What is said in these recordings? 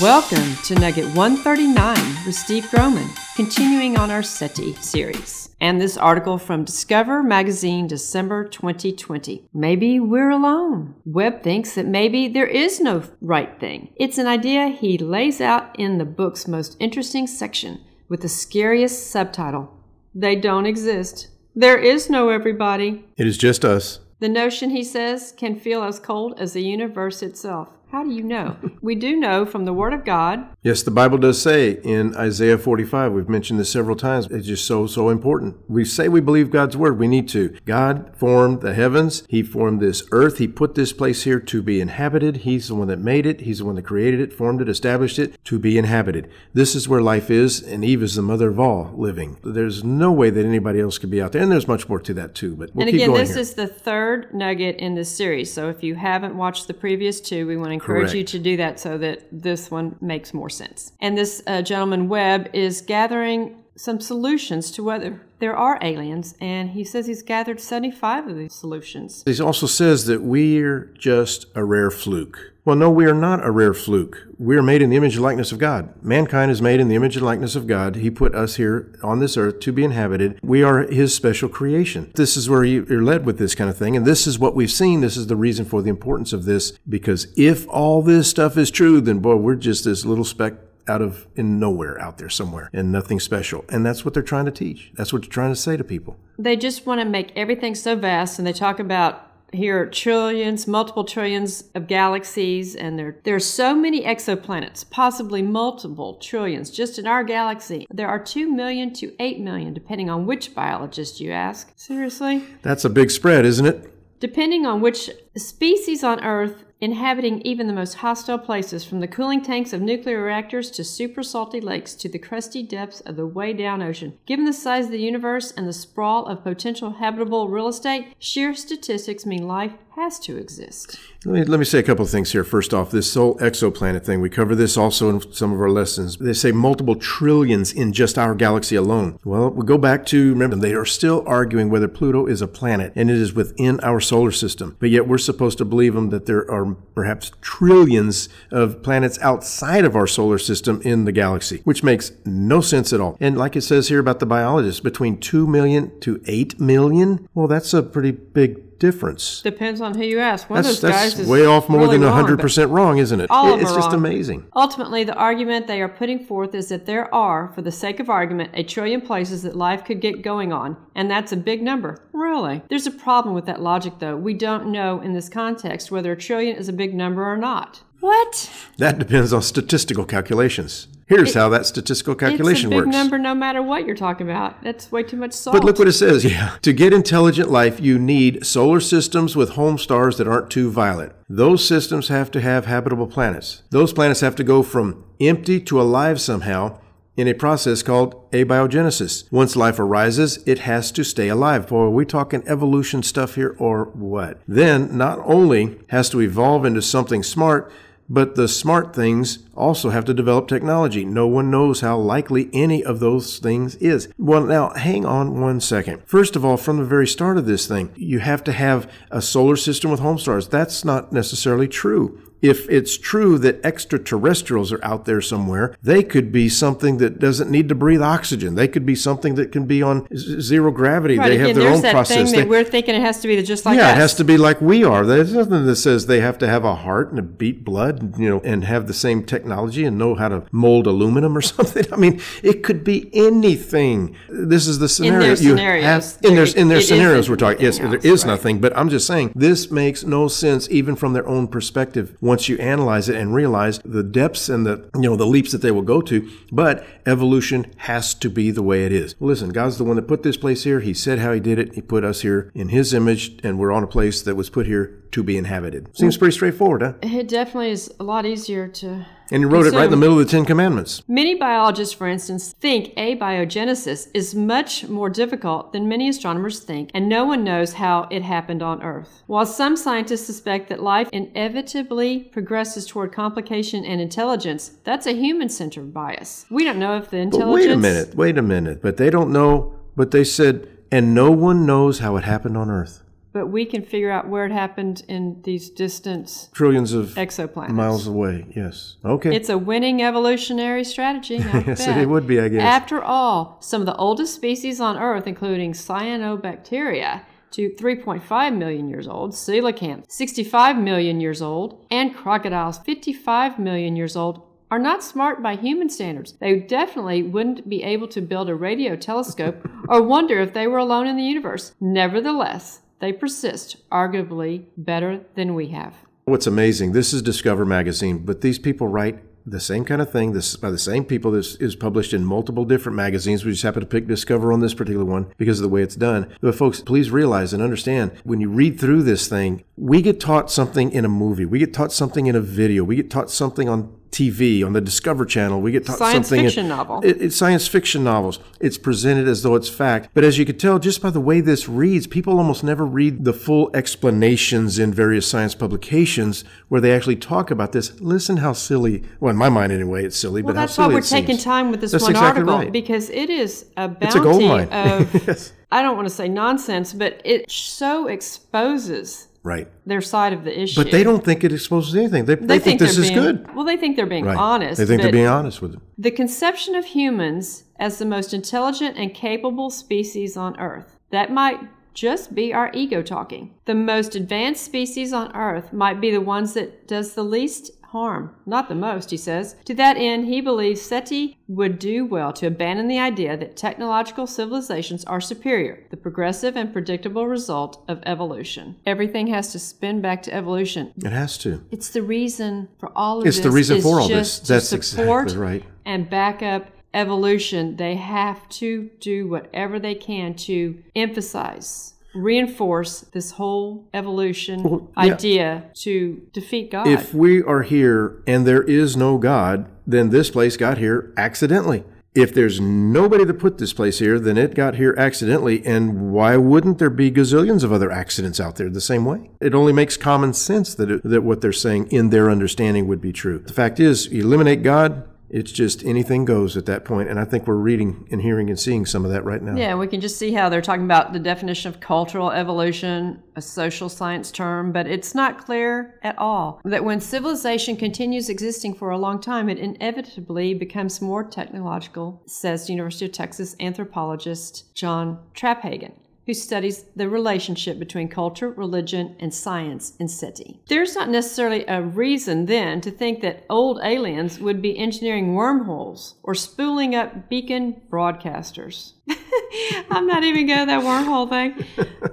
Welcome to Nugget 139 with Steve Groman, continuing on our SETI series. And this article from Discover Magazine, December 2020. Maybe we're alone. Webb thinks that maybe there is no right thing. It's an idea he lays out in the book's most interesting section with the scariest subtitle They Don't Exist. There is no everybody. It is just us. The notion, he says, can feel as cold as the universe itself. How do you know? we do know from the Word of God. Yes, the Bible does say in Isaiah 45, we've mentioned this several times. It's just so, so important. We say we believe God's Word. We need to. God formed the heavens, He formed this earth. He put this place here to be inhabited. He's the one that made it, He's the one that created it, formed it, established it to be inhabited. This is where life is, and Eve is the mother of all living. There's no way that anybody else could be out there. And there's much more to that, too. But we'll And again, this here. is the third nugget in this series. So if you haven't watched the previous two, we want to encourage Correct. you to do that so that this one makes more sense. And this uh, gentleman, Webb, is gathering some solutions to whether there are aliens, and he says he's gathered 75 of these solutions. He also says that we're just a rare fluke. Well, no, we are not a rare fluke. We are made in the image and likeness of God. Mankind is made in the image and likeness of God. He put us here on this earth to be inhabited. We are His special creation. This is where you're led with this kind of thing. And this is what we've seen. This is the reason for the importance of this. Because if all this stuff is true, then boy, we're just this little speck out of in nowhere out there somewhere and nothing special and that's what they're trying to teach that's what they're trying to say to people they just want to make everything so vast and they talk about here are trillions, multiple trillions of galaxies, and there, there are so many exoplanets, possibly multiple trillions, just in our galaxy. There are 2 million to 8 million, depending on which biologist you ask. Seriously? That's a big spread, isn't it? Depending on which species on Earth inhabiting even the most hostile places, from the cooling tanks of nuclear reactors to super salty lakes to the crusty depths of the way down ocean. Given the size of the universe and the sprawl of potential habitable real estate, sheer statistics mean life has to exist. Let me, let me say a couple of things here. First off, this whole exoplanet thing, we cover this also in some of our lessons. They say multiple trillions in just our galaxy alone. Well, we go back to, remember, they are still arguing whether Pluto is a planet and it is within our solar system. But yet we're supposed to believe them that there are perhaps trillions of planets outside of our solar system in the galaxy, which makes no sense at all. And like it says here about the biologists, between 2 million to 8 million, well, that's a pretty big difference. Depends on who you ask. One that's, of those that's guys is way off more really than hundred percent wrong, isn't it? All it, of them it's just wrong. amazing. Ultimately, the argument they are putting forth is that there are, for the sake of argument, a trillion places that life could get going on, and that's a big number. Really, there's a problem with that logic, though. We don't know in this context whether a trillion is a big number or not. What? That depends on statistical calculations. Here's it, how that statistical calculation works. number, no matter what you're talking about. That's way too much salt. But look what it says. Yeah, to get intelligent life, you need solar systems with home stars that aren't too violent. Those systems have to have habitable planets. Those planets have to go from empty to alive somehow in a process called abiogenesis. Once life arises, it has to stay alive. Boy, are we talking evolution stuff here or what? Then, not only has to evolve into something smart, but the smart things also have to develop technology. No one knows how likely any of those things is. Well, now hang on one second. First of all, from the very start of this thing, you have to have a solar system with home stars. That's not necessarily true if it's true that extraterrestrials are out there somewhere, they could be something that doesn't need to breathe oxygen. They could be something that can be on z- zero gravity. Right, they have their own process. They, we're thinking it has to be just like yeah, us. it has to be like we are. There's nothing that says they have to have a heart and a beat blood, and, you know, and have the same technology and know how to mold aluminum or something. I mean, it could be anything. This is the scenario. In scenarios, have, in their, in their scenarios, we're talking. Yes, else, there is right. nothing. But I'm just saying this makes no sense even from their own perspective once you analyze it and realize the depths and the you know the leaps that they will go to. But evolution has to be the way it is. Listen, God's the one that put this place here. He said how he did it. He put us here in his image, and we're on a place that was put here to be inhabited. Seems pretty straightforward, huh? It definitely is a lot easier to. And he wrote consume. it right in the middle of the Ten Commandments. Many biologists, for instance, think abiogenesis is much more difficult than many astronomers think, and no one knows how it happened on Earth. While some scientists suspect that life inevitably progresses toward complication and intelligence, that's a human centered bias. We don't know if the intelligence. But wait a minute, wait a minute. But they don't know, but they said, and no one knows how it happened on Earth but we can figure out where it happened in these distant trillions of exoplanets miles away. Yes. Okay. It's a winning evolutionary strategy. yes, bet. it would be, I guess. After all, some of the oldest species on Earth, including cyanobacteria, to 3.5 million years old, coelacanth, 65 million years old, and crocodiles, 55 million years old, are not smart by human standards. They definitely wouldn't be able to build a radio telescope or wonder if they were alone in the universe. Nevertheless, they persist, arguably better than we have. What's amazing, this is Discover magazine, but these people write the same kind of thing this by the same people this is published in multiple different magazines we just happen to pick discover on this particular one because of the way it's done but folks please realize and understand when you read through this thing we get taught something in a movie we get taught something in a video we get taught something on TV on the Discover Channel. We get science something. Science fiction in, novel. It, it's science fiction novels. It's presented as though it's fact, but as you could tell just by the way this reads, people almost never read the full explanations in various science publications where they actually talk about this. Listen how silly. Well, in my mind anyway, it's silly. Well, but that's why we're taking seems. time with this that's one exactly article right. because it is a bounty a of. yes. I don't want to say nonsense, but it so exposes right their side of the issue. But they don't think it exposes anything. They, they, they think, think this being, is good. Well, they think they're being right. honest. They think they're being honest with them. The conception of humans as the most intelligent and capable species on Earth. That might just be our ego talking. The most advanced species on earth might be the ones that does the least harm, not the most, he says. To that end, he believes SETI would do well to abandon the idea that technological civilizations are superior, the progressive and predictable result of evolution. Everything has to spin back to evolution. It has to. It's the reason for all of it's this. It's the reason for all this. That's exactly right. And back up evolution, they have to do whatever they can to emphasize reinforce this whole evolution well, yeah. idea to defeat God. If we are here and there is no God, then this place got here accidentally. If there's nobody that put this place here, then it got here accidentally. And why wouldn't there be gazillions of other accidents out there the same way? It only makes common sense that, it, that what they're saying in their understanding would be true. The fact is, eliminate God, it's just anything goes at that point and i think we're reading and hearing and seeing some of that right now yeah we can just see how they're talking about the definition of cultural evolution a social science term but it's not clear at all that when civilization continues existing for a long time it inevitably becomes more technological says university of texas anthropologist john traphagen who studies the relationship between culture, religion, and science in SETI. There's not necessarily a reason then to think that old aliens would be engineering wormholes or spooling up beacon broadcasters. I'm not even going that wormhole thing.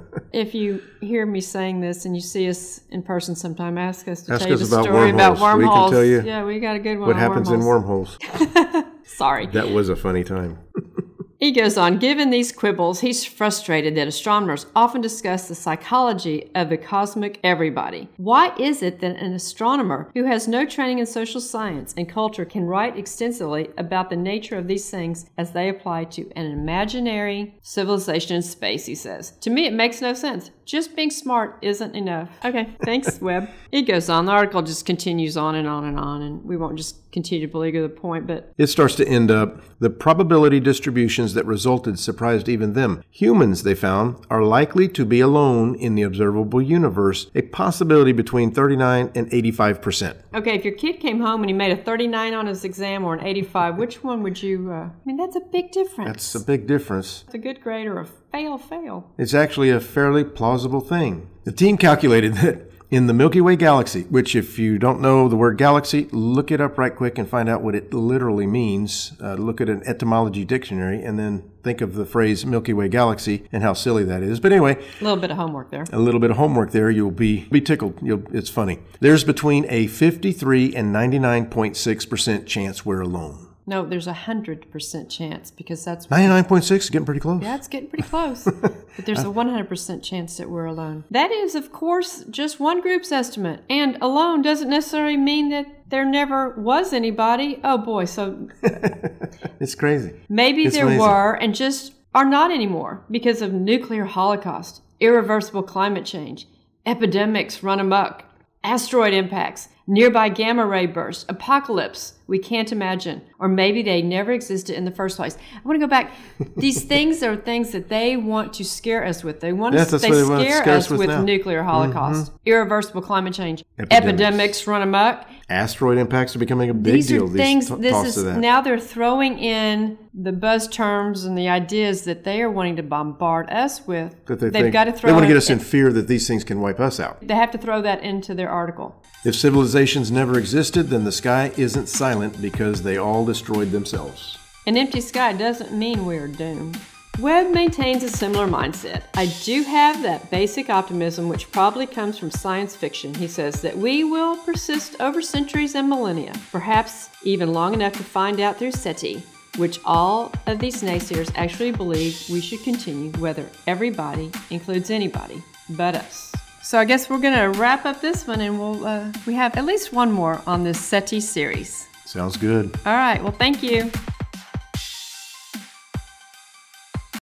if you hear me saying this and you see us in person sometime, ask us to ask tell us you the about story wormholes. about wormholes. We can tell you. Yeah, we got a good one. What on happens wormholes. in wormholes? Sorry. That was a funny time. He goes on, given these quibbles, he's frustrated that astronomers often discuss the psychology of the cosmic everybody. Why is it that an astronomer who has no training in social science and culture can write extensively about the nature of these things as they apply to an imaginary civilization in space, he says? To me, it makes no sense. Just being smart isn't enough. Okay, thanks, Webb. It goes on. The article just continues on and on and on, and we won't just continue to beleaguer the point, but it starts to end up the probability distributions conditions that resulted surprised even them. Humans, they found, are likely to be alone in the observable universe, a possibility between 39 and 85 percent. Okay, if your kid came home and he made a 39 on his exam or an 85, which one would you? Uh, I mean, that's a big difference. That's a big difference. It's a good grade or a fail, fail. It's actually a fairly plausible thing. The team calculated that in the Milky Way galaxy, which, if you don't know the word galaxy, look it up right quick and find out what it literally means. Uh, look at an etymology dictionary and then think of the phrase Milky Way galaxy and how silly that is. But anyway, a little bit of homework there. A little bit of homework there. You'll be be tickled. You'll, it's funny. There's between a 53 and 99.6 percent chance we're alone. No, there's a hundred percent chance because that's ninety nine point six. Getting pretty close. Yeah, it's getting pretty close. but there's a one hundred percent chance that we're alone. That is, of course, just one group's estimate, and alone doesn't necessarily mean that there never was anybody. Oh boy, so it's crazy. Maybe it's there amazing. were, and just are not anymore because of nuclear holocaust, irreversible climate change, epidemics run amok, asteroid impacts, nearby gamma ray bursts, apocalypse we can't imagine, or maybe they never existed in the first place. I want to go back. These things are things that they want to scare us with. They want yes, to, they, they want scare, us with, with nuclear holocaust, mm-hmm. irreversible climate change, epidemics. epidemics, run amok. Asteroid impacts are becoming a big these deal. Are things, these This is now they're throwing in the buzz terms and the ideas that they are wanting to bombard us with. That they have got to throw. They want to get us in, in fear that these things can wipe us out. They have to throw that into their article. If civilizations never existed, then the sky isn't silent silent because they all destroyed themselves. An empty sky doesn't mean we're doomed. Webb maintains a similar mindset. I do have that basic optimism, which probably comes from science fiction. He says that we will persist over centuries and millennia, perhaps even long enough to find out through SETI, which all of these naysayers actually believe we should continue, whether everybody includes anybody but us. So I guess we're going to wrap up this one, and we'll uh, we have at least one more on this SETI series. Sounds good. All right. Well, thank you.